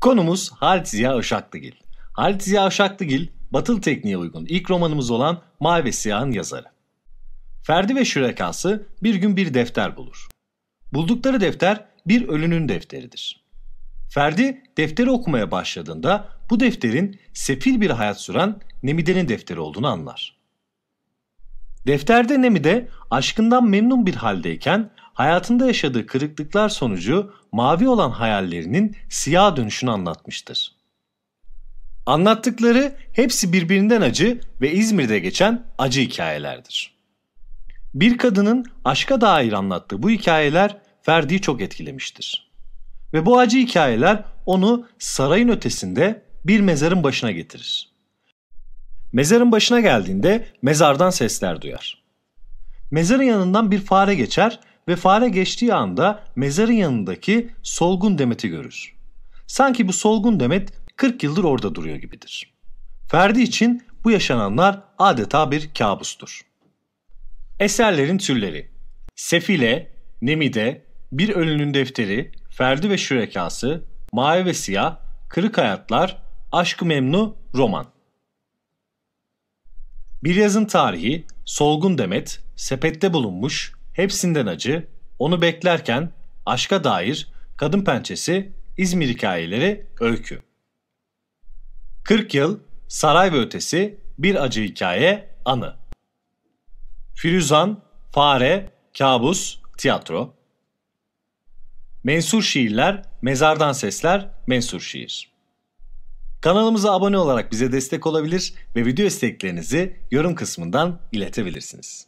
Konumuz Halit Ziya Uşaklıgil. Halit Ziya Uşaklıgil, Batıl tekniğe uygun ilk romanımız olan Mavi ve Siyah'ın yazarı. Ferdi ve şürekası bir gün bir defter bulur. Buldukları defter bir ölünün defteridir. Ferdi defteri okumaya başladığında bu defterin sefil bir hayat süren Nemide'nin defteri olduğunu anlar. Defterde Nemide aşkından memnun bir haldeyken hayatında yaşadığı kırıklıklar sonucu mavi olan hayallerinin siyah dönüşünü anlatmıştır. Anlattıkları hepsi birbirinden acı ve İzmir'de geçen acı hikayelerdir. Bir kadının aşka dair anlattığı bu hikayeler Ferdi'yi çok etkilemiştir. Ve bu acı hikayeler onu sarayın ötesinde bir mezarın başına getirir. Mezarın başına geldiğinde mezardan sesler duyar. Mezarın yanından bir fare geçer ve fare geçtiği anda mezarın yanındaki solgun demeti görür. Sanki bu solgun demet 40 yıldır orada duruyor gibidir. Ferdi için bu yaşananlar adeta bir kabustur. Eserlerin türleri Sefile, Nemide, Bir Ölünün Defteri, Ferdi ve Şürekası, Mavi ve Siyah, Kırık Hayatlar, Aşkı Memnu, Roman. Bir yazın tarihi, solgun demet, sepette bulunmuş, hepsinden acı, onu beklerken aşka dair kadın pençesi, İzmir hikayeleri, öykü. 40 yıl, saray ve ötesi, bir acı hikaye, anı. Firuzan, fare, kabus, tiyatro. Mensur şiirler, mezardan sesler, mensur şiir. Kanalımıza abone olarak bize destek olabilir ve video isteklerinizi yorum kısmından iletebilirsiniz.